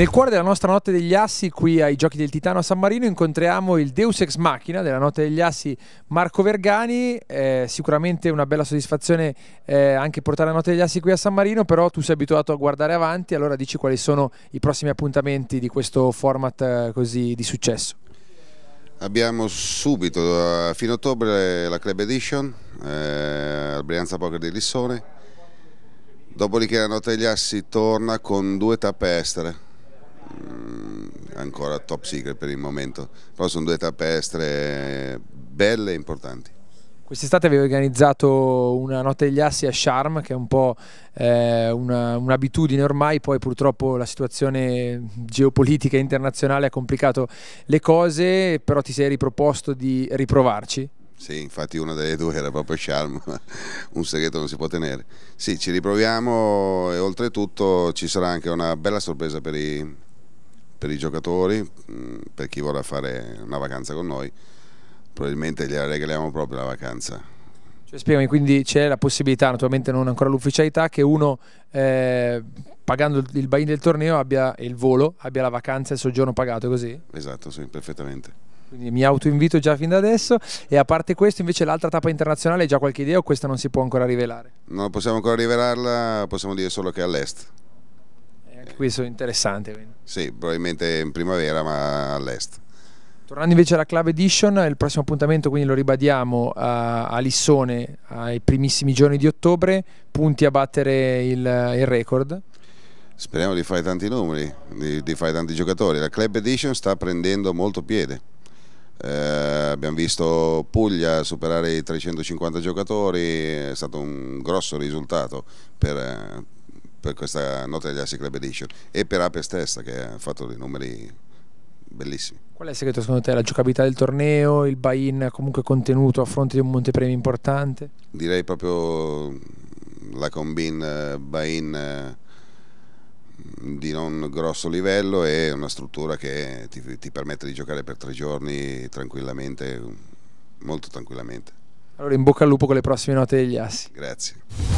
Nel cuore della nostra Notte degli Assi, qui ai Giochi del Titano a San Marino, incontriamo il Deus Ex Machina della Notte degli Assi, Marco Vergani. Eh, sicuramente una bella soddisfazione eh, anche portare la Notte degli Assi qui a San Marino, però tu sei abituato a guardare avanti, allora dici quali sono i prossimi appuntamenti di questo format eh, così di successo. Abbiamo subito, eh, a fine ottobre, la Club Edition eh, al Brianza Poker di Lissone. Dopodiché la Notte degli Assi torna con due tappe estere Mm, ancora top secret per il momento, però sono due tapestre belle e importanti. Quest'estate avevi organizzato una notte degli assi a Charm, che è un po' eh, un'abitudine ormai, poi purtroppo la situazione geopolitica internazionale ha complicato le cose, però ti sei riproposto di riprovarci? Sì, infatti una delle due era proprio Charm, un segreto non si può tenere. Sì, ci riproviamo e oltretutto ci sarà anche una bella sorpresa per i, per i giocatori, per chi vorrà fare una vacanza con noi, probabilmente gliela regaliamo proprio la vacanza. Cioè, spiegami, quindi c'è la possibilità, naturalmente non ancora l'ufficialità, che uno eh, pagando il buy del torneo abbia il volo, abbia la vacanza e il soggiorno pagato, così? Esatto, sì, perfettamente. Quindi mi autoinvito già fin da adesso e a parte questo invece l'altra tappa internazionale hai già qualche idea o questa non si può ancora rivelare? Non possiamo ancora rivelarla, possiamo dire solo che è all'est questo è interessante. Sì, probabilmente in primavera ma all'est. Tornando invece alla Club Edition, il prossimo appuntamento, quindi lo ribadiamo eh, a Lissone ai primissimi giorni di ottobre, punti a battere il, il record. Speriamo di fare tanti numeri, di, di, fare tanti giocatori. La Club Edition sta prendendo molto piede. Eh, abbiamo visto Puglia superare i 350 giocatori, è stato un grosso risultato per, eh, per questa nota degli Assi Club Edition e per Ape stessa che ha fatto dei numeri bellissimi. Qual è il segreto secondo te? La giocabilità del torneo, il buy-in comunque contenuto a fronte di un montepremi importante? Direi proprio la combine eh, buy-in eh, di non grosso livello e una struttura che ti, ti permette di giocare per tre giorni tranquillamente, molto tranquillamente. Allora in bocca al lupo con le prossime note degli assi. Grazie.